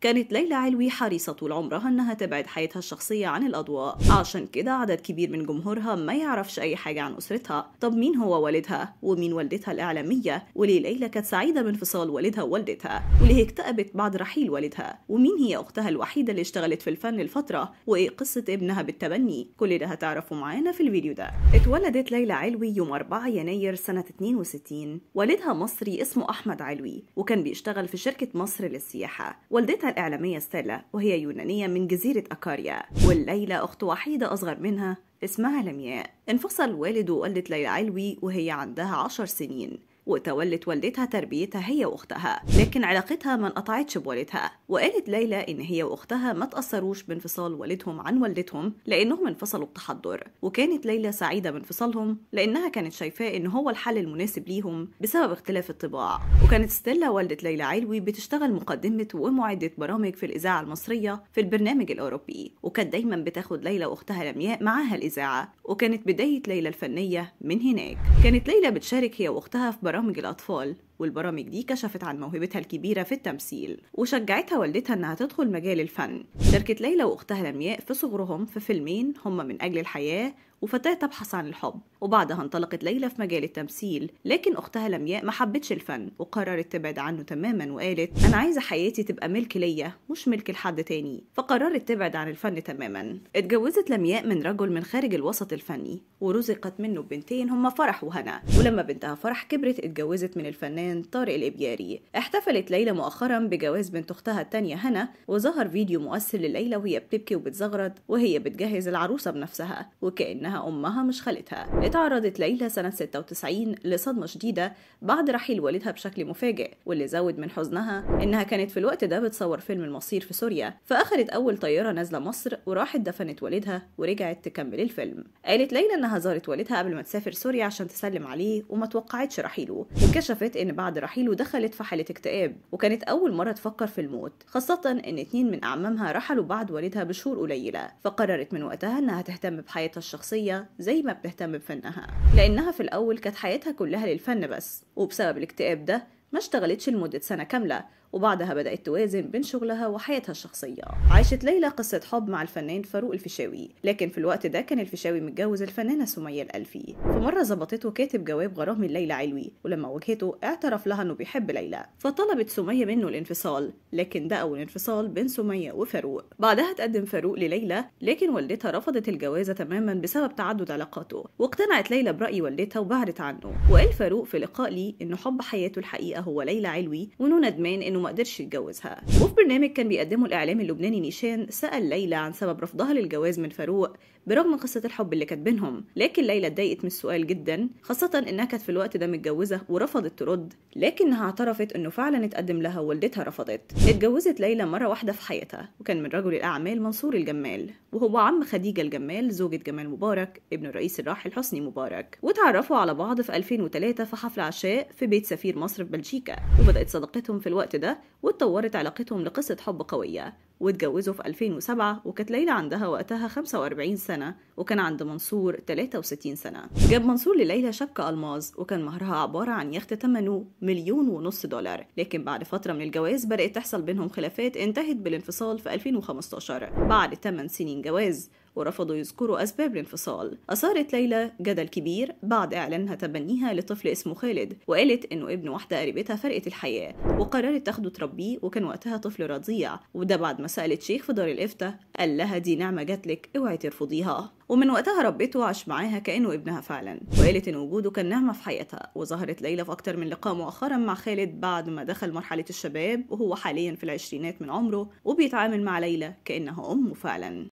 كانت ليلى علوي حريصة طول عمرها إنها تبعد حياتها الشخصية عن الأضواء عشان كده عدد كبير من جمهورها ما يعرفش أي حاجة عن أسرتها طب مين هو والدها ومين والدتها الإعلامية وليه ليلى كانت سعيدة بانفصال والدها ووالدتها وليه اكتئبت بعد رحيل والدها ومين هي أختها الوحيدة اللي اشتغلت في الفن لفترة وإيه قصة ابنها بالتبني كل ده هتعرفوا معانا في الفيديو ده اتولدت ليلى علوي يوم 4 يناير سنة 62 والدها مصري اسمه أحمد علوي وكان بيشتغل في شركة مصر للسياحة والدتها الإعلامية ستيلا وهي يونانية من جزيرة أكاريا والليلة أخت وحيدة أصغر منها اسمها لمياء انفصل والد ووالدة ليلى علوي وهي عندها عشر سنين وتولت والدتها تربيتها هي واختها لكن علاقتها ما انقطعتش بوالدها وقالت ليلى ان هي واختها ما تاثروش بانفصال والدهم عن والدتهم لانهم انفصلوا بتحضر وكانت ليلى سعيده بانفصالهم لانها كانت شايفاه ان هو الحل المناسب ليهم بسبب اختلاف الطباع وكانت ستيلا والده ليلى علوي بتشتغل مقدمه ومعده برامج في الاذاعه المصريه في البرنامج الاوروبي وكانت دايما بتاخد ليلى واختها لمياء معاها الاذاعه وكانت بدايه ليلى الفنيه من هناك كانت ليلى بتشارك هي واختها في برامج برامج الأطفال والبرامج دي كشفت عن موهبتها الكبيرة في التمثيل وشجعتها والدتها إنها تدخل مجال الفن شاركت ليلى وأختها لمياء في صغرهم في فيلمين هما من أجل الحياة وفتاة تبحث عن الحب وبعدها انطلقت ليلى في مجال التمثيل لكن أختها لمياء ما حبتش الفن وقررت تبعد عنه تماما وقالت أنا عايزة حياتي تبقى ملك ليا مش ملك لحد تاني فقررت تبعد عن الفن تماما اتجوزت لمياء من رجل من خارج الوسط الفني ورزقت منه بنتين هما فرح وهنا ولما بنتها فرح كبرت اتجوزت من الفنان طارق الإبياري احتفلت ليلى مؤخرا بجواز بنت أختها الثانيه هنا وظهر فيديو مؤثر لليلى وهي بتبكي وبتزغرد وهي بتجهز العروسة بنفسها وكأنها أمها مش خالتها اتعرضت ليلى سنة 96 لصدمة شديدة بعد رحيل والدها بشكل مفاجئ واللي زود من حزنها إنها كانت في الوقت ده بتصور فيلم المصير في سوريا فاخرت أول طيارة نازلة مصر وراحت دفنت والدها ورجعت تكمل الفيلم قالت ليلى إنها زارت والدها قبل ما تسافر سوريا عشان تسلم عليه وما توقعتش رحيله اكتشفت إن بعد رحيله دخلت في حالة اكتئاب وكانت أول مرة تفكر في الموت خاصة إن اتنين من أعمامها رحلوا بعد والدها بشهور قليلة فقررت من وقتها إنها تهتم بحياتها الشخصية زي ما بتهتم بفن منها لأنها في الأول كانت حياتها كلها للفن بس وبسبب الاكتئاب ده ما اشتغلتش لمدة سنة كاملة وبعدها بدأت توازن بين شغلها وحياتها الشخصية عاشت ليلى قصة حب مع الفنان فاروق الفيشاوي لكن في الوقت ده كان الفيشاوي متجوز الفنانة سمية الألفي في مرة ظبطته كاتب جواب غراه من ليلى علوي ولما واجهته اعترف لها انه بيحب ليلى فطلبت سمية منه الانفصال لكن ده أول انفصال بين سمية وفاروق بعدها تقدم فاروق لليلى لكن والدتها رفضت الجوازة تماما بسبب تعدد علاقاته واقتنعت ليلى برأي والدتها وبعدت عنه وقال فاروق في لقاء لي انه حب حياته الحقيقة هو ليلى علوي وانه ندمان انه ما قدرش يتجوزها وفي برنامج كان بيقدمه الاعلام اللبناني نيشان سال ليلى عن سبب رفضها للجواز من فاروق برغم قصه الحب اللي كانت بينهم لكن ليلى اتضايقت من السؤال جدا خاصه انها كانت في الوقت ده متجوزه ورفضت ترد لكنها اعترفت انه فعلا اتقدم لها ووالدتها رفضت اتجوزت ليلى مره واحده في حياتها وكان من رجل الاعمال منصور الجمال وهو عم خديجه الجمال زوجة جمال مبارك ابن الرئيس الراحل حسني مبارك وتعرفوا على بعض في 2003 في حفل عشاء في بيت سفير مصر في بلجيكا وشيكا وبدأت صداقتهم في الوقت ده واتطورت علاقتهم لقصة حب قوية واتجوزوا في 2007 وكانت ليلى عندها وقتها 45 سنة وكان عند منصور 63 سنة جاب منصور لليلى شقة ألماظ وكان مهرها عبارة عن يخت تمنه مليون ونص دولار لكن بعد فترة من الجواز بدأت تحصل بينهم خلافات انتهت بالانفصال في 2015 بعد 8 سنين جواز ورفضوا يذكروا أسباب الانفصال أثارت ليلى جدل كبير بعد إعلانها تبنيها لطفل اسمه خالد وقالت إنه ابن واحدة قريبتها فرقت الحياة وقررت تاخده تربيه وكان وقتها طفل رضيع وده بعد ما سألت شيخ في دار الإفتاء قال لها دي نعمة جاتلك اوعي ترفضيها ومن وقتها ربته وعاش معاها كأنه ابنها فعلا وقالت إن وجوده كان نعمة في حياتها وظهرت ليلى في أكتر من لقاء مؤخرا مع خالد بعد ما دخل مرحلة الشباب وهو حاليا في العشرينات من عمره وبيتعامل مع ليلى كأنها أمه فعلا